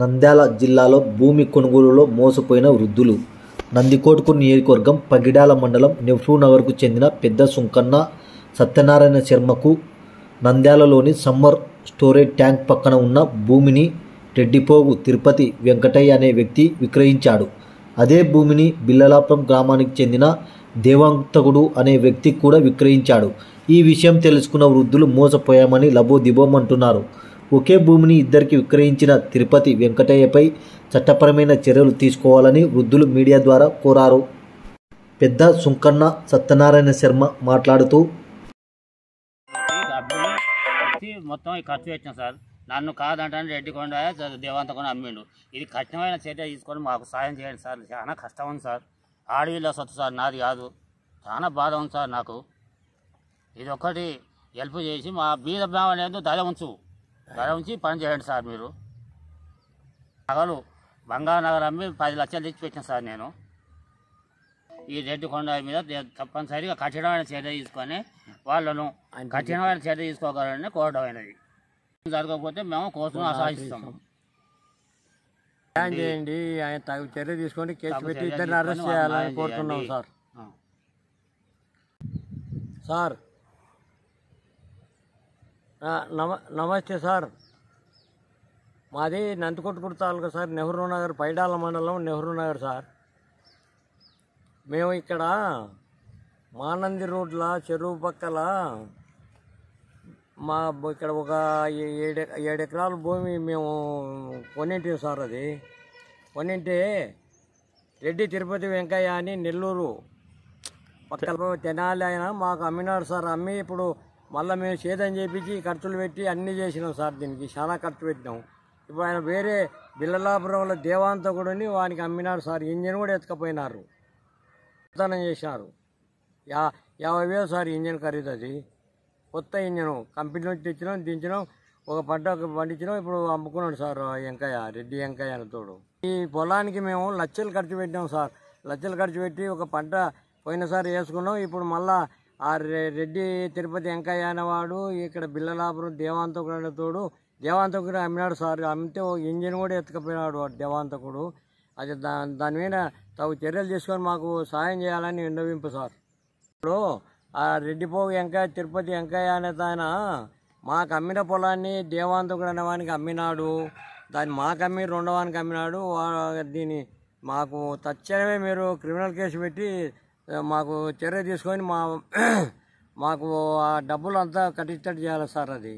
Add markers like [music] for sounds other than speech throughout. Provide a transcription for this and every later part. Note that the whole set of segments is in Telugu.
నంద్యాల జిల్లాలో భూమి కొనుగోలులో మోసపోయిన వృద్ధులు నందికోట్కు నియోజకవర్గం పగిడాల మండలం నెహ్రూ నగర్కు చెందిన పెద్ద సుంకన్న సత్యనారాయణ శర్మకు నంద్యాలలోని సమ్మర్ స్టోరేజ్ ట్యాంక్ పక్కన ఉన్న భూమిని రెడ్డిపోగు తిరుపతి వెంకటయ్య అనే వ్యక్తి విక్రయించాడు అదే భూమిని బిల్లలాపురం గ్రామానికి చెందిన దేవాంతకుడు అనే వ్యక్తి కూడా విక్రయించాడు ఈ విషయం తెలుసుకున్న వృద్ధులు మోసపోయామని లబో దిబోమంటున్నారు ఒకే భూమిని ఇద్దరికి విక్రయించిన తిరుపతి వెంకటయ్యపై చట్టపరమైన చర్యలు తీసుకోవాలని వృద్ధులు మీడియా ద్వారా కోరారు పెద్ద సుంకన్న సత్యనారాయణ శర్మ మాట్లాడుతూ మొత్తం ఖర్చు పెట్టిన సార్ నన్ను కాదంటే రెడ్డి కొండ దేవంత కొండ అమ్మిండు ఇది కఠినమైన చర్య తీసుకొని మాకు సాయం చేయండి సార్ చాలా కష్టం ఉంది సార్ ఆడవిలో సొత్తు సార్ నాది కాదు చాలా బాధ ఉంది సార్ నాకు ఇది ఒకటి హెల్ప్ చేసి మా బీద భావం లేదు తల ఉంచు ధర ఉంచి పని చేయండి సార్ మీరు నగలు బంగారు నగలు అమ్మి పది లక్షలు తెచ్చిపెట్టిన సార్ నేను ఈ రెడ్డి కొండ మీద తప్పనిసరిగా కఠినమైన చర్య తీసుకొని వాళ్ళను కఠినమైన చర్య తీసుకోగలని కోరడమైనది జరగకపోతే మేము కోసం ఆశాయిస్తాము చేయండి ఆయన తగు చర్య తీసుకొని కేసు పెట్టి ఇద్దరిని అరెస్ట్ చేయాలని కోరుతున్నాం సార్ సార్ నమ నమస్తే సార్ మాది నందికొట్టుకుడు తాలూకా సార్ నెహ్రూ నగర్ పైడాల మండలం నెహ్రూ నగర్ సార్ మేము ఇక్కడ మానంది రోడ్ల చెరువు పక్కల మా ఇక్కడ ఒక ఏడు ఎకరాల భూమి మేము కొన్నింటి సార్ అది కొన్నింటి రెడ్డి తిరుపతి వెంకయ్య అని నెల్లూరు పక్కన తెనాలి ఆయన మాకు అమ్మినాడు సార్ అమ్మి ఇప్పుడు మళ్ళీ మేము సేదం చేపించి ఖర్చులు పెట్టి అన్నీ చేసినాం సార్ దీనికి చాలా ఖర్చు పెట్టినాం ఇప్పుడు ఆయన వేరే బిల్లలాపురంలో దేవాంత కూడా వానికి అమ్మినారు సార్ ఇంజన్ కూడా ఎత్తుకపోయినారు ఉత్తనం చేశారు యా యాభై వేలు సార్ ఇంజన్ ఖరీదు అది కొత్త ఇంజను కంపెనీ నుంచి తెచ్చినాం దించినాం ఒక పంట ఒక పండించినాం ఇప్పుడు అమ్ముకున్నాడు సార్ వెంకయ్య రెడ్డి వెంకయ్య అని తోడు ఈ పొలానికి మేము లక్షలు ఖర్చు పెట్టినాం సార్ లక్షలు ఖర్చు పెట్టి ఒక పంట పోయినసారి వేసుకున్నాం ఇప్పుడు మళ్ళా ఆ రెడ్డి తిరుపతి వెంకయ్య అనేవాడు ఇక్కడ బిల్లలాపురం దేవాంతకుడు తోడు దేవాంతకుడు అమ్మినాడు సార్ అమ్మితే ఒక ఇంజిన్ కూడా ఎత్తుకపోయినాడు దేవాంతకుడు అది దా దాని మీద తగు చర్యలు తీసుకొని మాకు సాయం చేయాలని విన్నవింపు సార్ ఇప్పుడు ఆ రెడ్డిపోగు వెంకయ్య తిరుపతి వెంకయ్య అనే తాయన మాకు అమ్మిన పొలాన్ని దేవాంతకుడు అనేవానికి అమ్మినాడు దాన్ని మాకు అమ్మి రెండవానికి అమ్మినాడు దీని మాకు తక్షణమే మీరు క్రిమినల్ కేసు పెట్టి మాకు చర్య తీసుకొని మా [clears throat] మాకు ఆ డబ్బులు అంతా కట్టించేటట్టు చేయాలి సార్ అది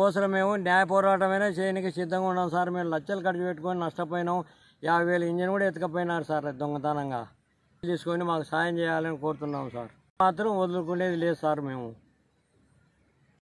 కోసం మేము న్యాయ పోరాటమైనా చేయడానికి సిద్ధంగా ఉన్నాం సార్ మేము లక్షలు ఖర్చు పెట్టుకొని నష్టపోయినాం యాభై వేలు ఇంజన్ కూడా ఎత్తుకపోయినారు సార్ దొంగతనంగా తీసుకొని మాకు సాయం చేయాలని కోరుతున్నాం సార్ మాత్రం వదులుకునేది లేదు సార్ మేము